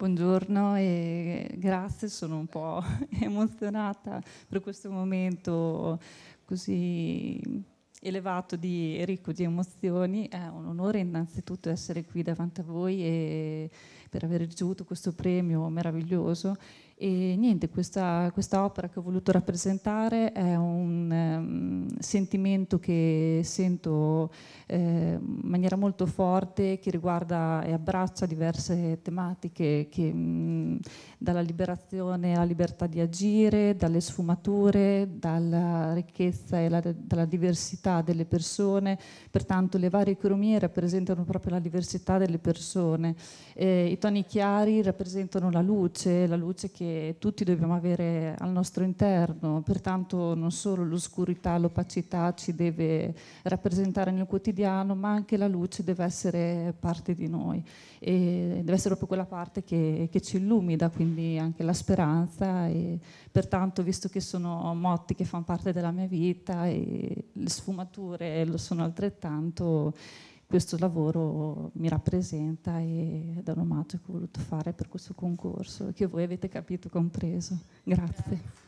Buongiorno e grazie, sono un po' emozionata per questo momento così elevato di ricco di emozioni. È un onore innanzitutto essere qui davanti a voi e per aver ricevuto questo premio meraviglioso. E niente, questa, questa opera che ho voluto rappresentare è un... Um, sentimento che sento eh, in maniera molto forte che riguarda e abbraccia diverse tematiche, che, mh, mm, dalla liberazione alla libertà di agire, dalle sfumature, dalla ricchezza e la, dalla diversità delle persone, pertanto le varie economie rappresentano proprio la diversità delle persone, eh, i toni chiari rappresentano la luce, la luce che tutti dobbiamo avere al nostro interno, pertanto non solo l'oscurità, l'opacità, città ci deve rappresentare nel quotidiano, ma anche la luce deve essere parte di noi e deve essere proprio quella parte che, che ci illumina, quindi anche la speranza e pertanto visto che sono motti che fanno parte della mia vita e le sfumature lo sono altrettanto, questo lavoro mi rappresenta ed è un omaggio che ho voluto fare per questo concorso che voi avete capito e compreso. Grazie. Grazie.